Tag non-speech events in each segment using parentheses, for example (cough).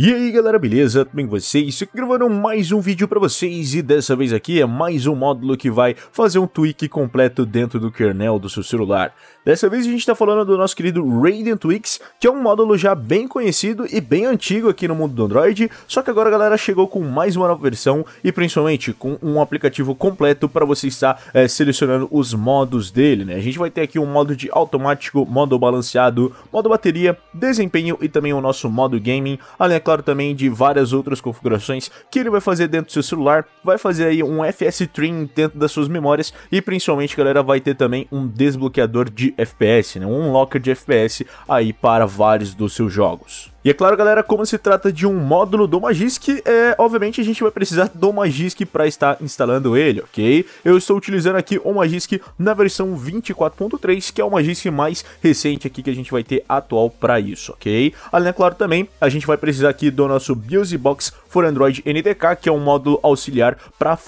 E aí galera, beleza? Tudo bem com vocês? Estou gravando mais um vídeo para vocês e dessa vez aqui é mais um módulo que vai fazer um tweak completo dentro do kernel do seu celular. Dessa vez a gente está falando do nosso querido Radiant Wix, que é um módulo já bem conhecido e bem antigo aqui no mundo do Android, só que agora a galera chegou com mais uma nova versão e principalmente com um aplicativo completo para você estar é, selecionando os modos dele, né? A gente vai ter aqui um modo de automático, modo balanceado, modo bateria, desempenho e também o nosso modo gaming, além, é claro, também de várias outras configurações que ele vai fazer dentro do seu celular, vai fazer aí um FS Trim dentro das suas memórias e principalmente, galera, vai ter também um desbloqueador de FPS, né? um unlocker de FPS aí para vários dos seus jogos. E é claro, galera, como se trata de um módulo do Magisk, é, obviamente a gente vai precisar do Magisk para estar instalando ele, ok? Eu estou utilizando aqui o Magisk na versão 24.3, que é o Magisk mais recente aqui que a gente vai ter atual para isso, ok? Além, é claro, também a gente vai precisar aqui do nosso BIOS Box for Android NDK, que é um módulo auxiliar para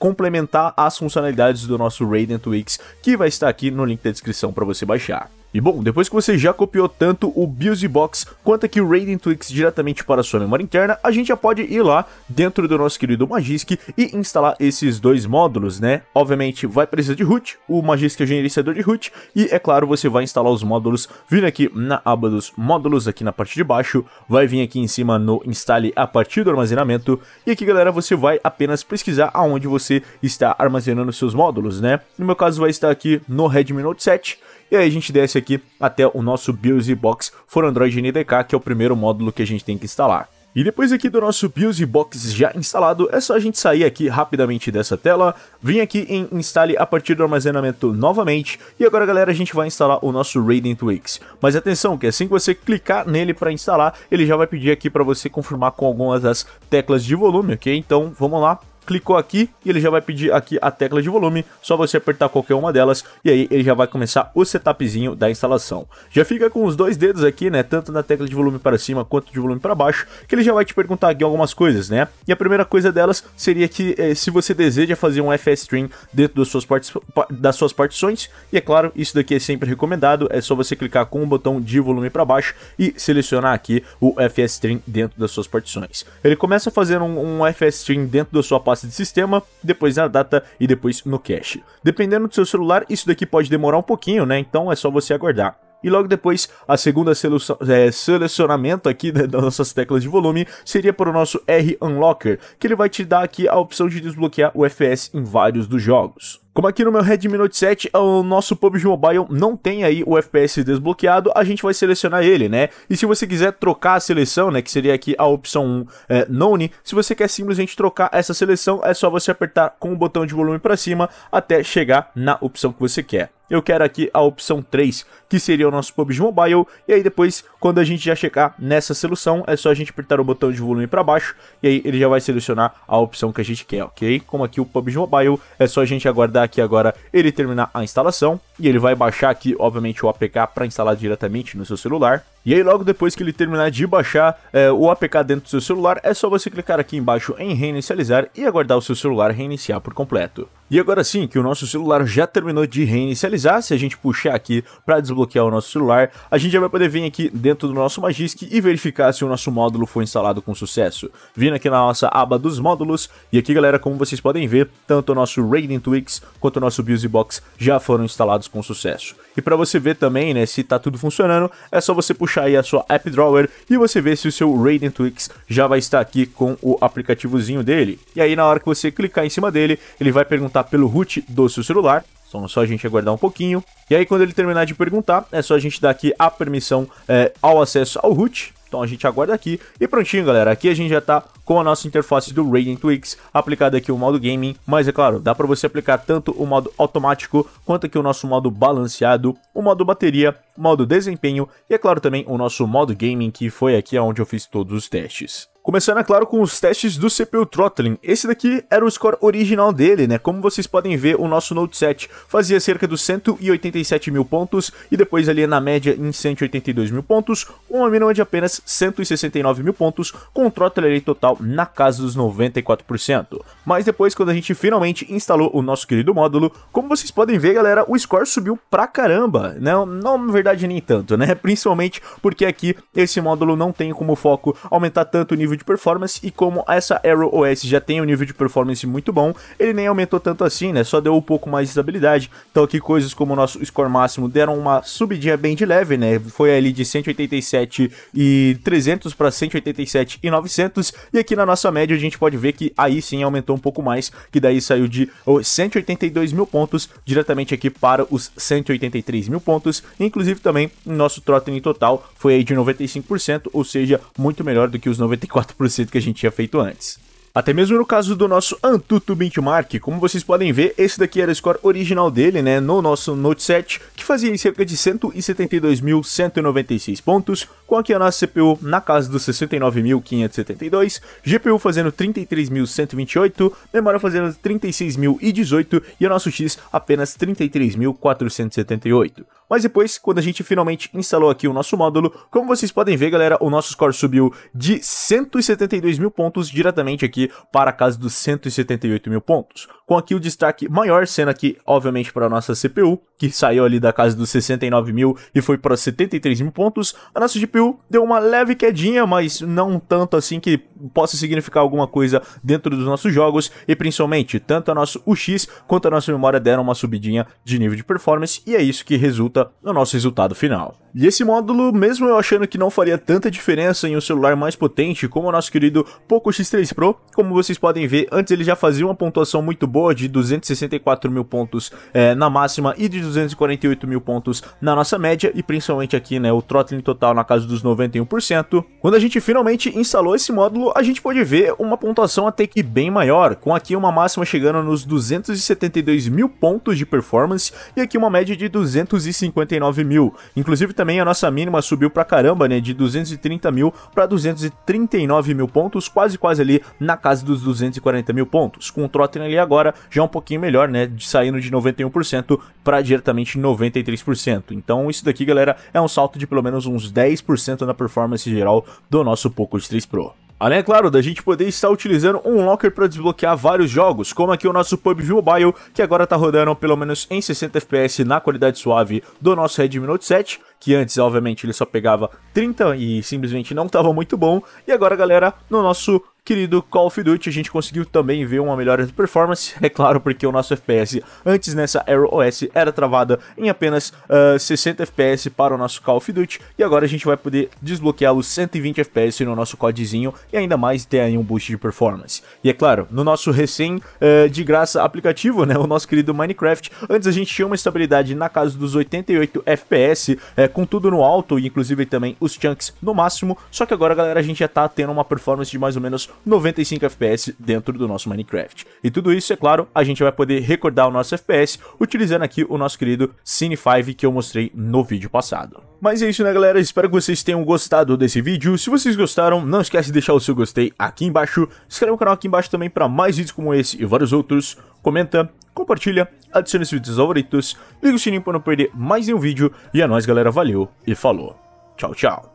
complementar as funcionalidades do nosso Radiant Wix, que vai estar aqui no link da descrição para você baixar. E bom, depois que você já copiou tanto o BusyBox Box quanto aqui o Raiden Twix diretamente para a sua memória interna, a gente já pode ir lá dentro do nosso querido Magisk e instalar esses dois módulos, né? Obviamente vai precisar de root, o Magisk é o gerenciador de root, e é claro, você vai instalar os módulos vindo aqui na aba dos módulos, aqui na parte de baixo, vai vir aqui em cima no instale a partir do armazenamento, e aqui galera, você vai apenas pesquisar aonde você está armazenando seus módulos, né? No meu caso vai estar aqui no Redmi Note 7, e aí a gente desce aqui até o nosso BIOS Box for Android NDK, que é o primeiro módulo que a gente tem que instalar. E depois aqui do nosso BIOS Box já instalado, é só a gente sair aqui rapidamente dessa tela, vir aqui em Instale a partir do armazenamento novamente, e agora galera a gente vai instalar o nosso Radiant Wix. Mas atenção que assim que você clicar nele para instalar, ele já vai pedir aqui para você confirmar com algumas das teclas de volume, ok? Então vamos lá, clicou aqui e ele já vai pedir aqui a tecla de volume, só você apertar qualquer uma delas e aí ele já vai começar o setupzinho da instalação. Já fica com os dois dedos aqui, né, tanto na tecla de volume para cima quanto de volume para baixo, que ele já vai te perguntar aqui algumas coisas, né? E a primeira coisa delas seria que eh, se você deseja fazer um FS Stream dentro das suas, partes, das suas partições, e é claro, isso daqui é sempre recomendado, é só você clicar com o botão de volume para baixo e selecionar aqui o FS Stream dentro das suas partições. Ele começa fazendo um, um FS Stream dentro da sua pasta pasta de sistema, depois na data e depois no cache. Dependendo do seu celular, isso daqui pode demorar um pouquinho, né? Então é só você aguardar. E logo depois, a segunda seleção, é, selecionamento aqui né, das nossas teclas de volume seria para o nosso R Unlocker, que ele vai te dar aqui a opção de desbloquear o FPS em vários dos jogos. Como aqui no meu Redmi Note 7, o nosso PUBG Mobile não tem aí o FPS desbloqueado, a gente vai selecionar ele, né? E se você quiser trocar a seleção, né, que seria aqui a opção 1, é, None, se você quer simplesmente trocar essa seleção, é só você apertar com o botão de volume para cima até chegar na opção que você quer eu quero aqui a opção 3, que seria o nosso PUBG Mobile, e aí depois, quando a gente já chegar nessa solução, é só a gente apertar o botão de volume para baixo, e aí ele já vai selecionar a opção que a gente quer, ok? Como aqui o PUBG Mobile, é só a gente aguardar aqui agora ele terminar a instalação, e ele vai baixar aqui, obviamente, o APK para instalar diretamente no seu celular, e aí, logo depois que ele terminar de baixar é, o APK dentro do seu celular, é só você clicar aqui embaixo em reinicializar e aguardar o seu celular reiniciar por completo. E agora sim, que o nosso celular já terminou de reinicializar, se a gente puxar aqui para desbloquear o nosso celular, a gente já vai poder vir aqui dentro do nosso Magisk e verificar se o nosso módulo foi instalado com sucesso. Vindo aqui na nossa aba dos módulos, e aqui galera, como vocês podem ver, tanto o nosso Raiden Twix quanto o nosso Busy Box já foram instalados com sucesso. E para você ver também, né, se tá tudo funcionando, é só você puxar puxar aí a sua App Drawer e você vê se o seu Raiden Twix já vai estar aqui com o aplicativozinho dele. E aí na hora que você clicar em cima dele, ele vai perguntar pelo root do seu celular, então é só a gente aguardar um pouquinho. E aí, quando ele terminar de perguntar, é só a gente dar aqui a permissão é, ao acesso ao root. Então a gente aguarda aqui. E prontinho, galera. Aqui a gente já tá com a nossa interface do Raiden Twix, aplicada aqui o modo gaming, mas é claro, dá para você aplicar tanto o modo automático, quanto aqui o nosso modo balanceado, o modo bateria, o modo desempenho, e é claro também o nosso modo gaming, que foi aqui onde eu fiz todos os testes. Começando, é claro, com os testes do CPU Throttling. Esse daqui era o score original dele, né? Como vocês podem ver, o nosso Note 7 fazia cerca dos 187 mil pontos e depois ali na média em 182 mil pontos, com uma mínima de apenas 169 mil pontos, com o Throttling total na casa dos 94%. Mas depois, quando a gente finalmente instalou o nosso querido módulo, como vocês podem ver, galera, o score subiu pra caramba, né? Não, na verdade, nem tanto, né? (laughs) Principalmente porque aqui esse módulo não tem como foco aumentar tanto o nível nível de performance e como essa Arrow OS já tem um nível de performance muito bom, ele nem aumentou tanto assim, né? Só deu um pouco mais de estabilidade. Então aqui coisas como o nosso score máximo deram uma subidinha bem de leve, né? Foi ali de 187 e 300 para 187 e 900 e aqui na nossa média a gente pode ver que aí sim aumentou um pouco mais, que daí saiu de 182 mil pontos diretamente aqui para os 183 mil pontos, inclusive também nosso Trotten total foi aí de 95%, ou seja, muito melhor do que os 94 quarto que a gente tinha feito antes. Até mesmo no caso do nosso Antutu Benchmark, como vocês podem ver, esse daqui era o score original dele, né, no nosso Note 7, que fazia em cerca de 172.196 pontos, com aqui a nossa CPU na casa dos 69.572, GPU fazendo 33.128, memória fazendo 36.018 e o nosso X apenas 33.478. Mas depois, quando a gente finalmente instalou aqui o nosso módulo, como vocês podem ver, galera, o nosso score subiu de 172 mil pontos diretamente aqui para a casa dos 178 mil pontos com aqui o destaque maior sendo aqui, obviamente, para a nossa CPU, que saiu ali da casa dos 69 mil e foi para 73 mil pontos. A nossa GPU deu uma leve quedinha, mas não tanto assim que possa significar alguma coisa dentro dos nossos jogos. E principalmente, tanto a nossa UX quanto a nossa memória deram uma subidinha de nível de performance, e é isso que resulta no nosso resultado final. E esse módulo, mesmo eu achando que não faria tanta diferença em um celular mais potente, como o nosso querido Poco X3 Pro, como vocês podem ver, antes ele já fazia uma pontuação muito boa de 264 mil pontos é, na máxima e de 248 mil pontos na nossa média, e principalmente aqui, né, o throttling total na casa dos 91%. Quando a gente finalmente instalou esse módulo, a gente pode ver uma pontuação até que bem maior, com aqui uma máxima chegando nos 272 mil pontos de performance e aqui uma média de 259 mil. Inclusive também a nossa mínima subiu pra caramba, né, de 230 mil para 239 mil pontos, quase quase ali na casa dos 240 mil pontos, com o trotlin ali agora agora já é um pouquinho melhor, né? De saindo de 91% para diretamente 93%. Então isso daqui, galera, é um salto de pelo menos uns 10% na performance geral do nosso Poco x 3 Pro. Além, é claro, da gente poder estar utilizando um locker para desbloquear vários jogos, como aqui o nosso PUBG Mobile, que agora está rodando pelo menos em 60 FPS na qualidade suave do nosso Redmi Note 7, que antes, obviamente, ele só pegava 30 e simplesmente não estava muito bom, e agora, galera, no nosso querido Call of Duty, a gente conseguiu também ver uma melhora de performance, (laughs) é claro, porque o nosso FPS antes nessa Aero OS era travada em apenas uh, 60 FPS para o nosso Call of Duty, e agora a gente vai poder desbloqueá-lo 120 FPS no nosso codezinho e ainda mais ter aí um boost de performance. E é claro, no nosso recém uh, de graça aplicativo, né, o nosso querido Minecraft, antes a gente tinha uma estabilidade na casa dos 88 FPS, é, com tudo no alto e inclusive também os chunks no máximo, só que agora, galera, a gente já tá tendo uma performance de mais ou menos 95 FPS dentro do nosso Minecraft. E tudo isso, é claro, a gente vai poder recordar o nosso FPS utilizando aqui o nosso querido Cine 5 que eu mostrei no vídeo passado. Mas é isso né galera, espero que vocês tenham gostado desse vídeo, se vocês gostaram não esquece de deixar o seu gostei aqui embaixo, se inscreve no canal aqui embaixo também para mais vídeos como esse e vários outros, comenta, compartilha, adicione os vídeos favoritos, liga o sininho para não perder mais nenhum vídeo e é nóis galera, valeu e falou, tchau tchau.